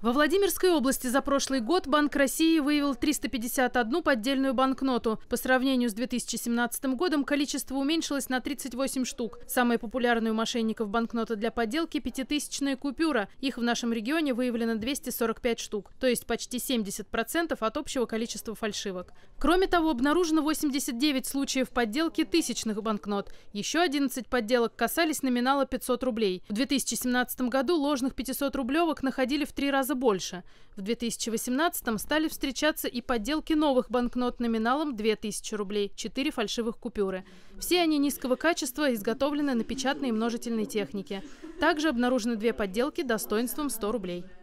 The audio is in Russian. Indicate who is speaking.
Speaker 1: Во Владимирской области за прошлый год Банк России выявил 351 поддельную банкноту. По сравнению с 2017 годом количество уменьшилось на 38 штук. Самая популярная у мошенников банкнота для подделки – пятитысячная купюра. Их в нашем регионе выявлено 245 штук, то есть почти 70% от общего количества фальшивок. Кроме того, обнаружено 89 случаев подделки тысячных банкнот. Еще 11 подделок касались номинала 500 рублей. В 2017 году ложных 500-рублевок находили в три раза раза больше. В 2018-м стали встречаться и подделки новых банкнот номиналом 2000 рублей, 4 фальшивых купюры. Все они низкого качества, изготовлены на печатной и множительной технике. Также обнаружены две подделки достоинством 100 рублей.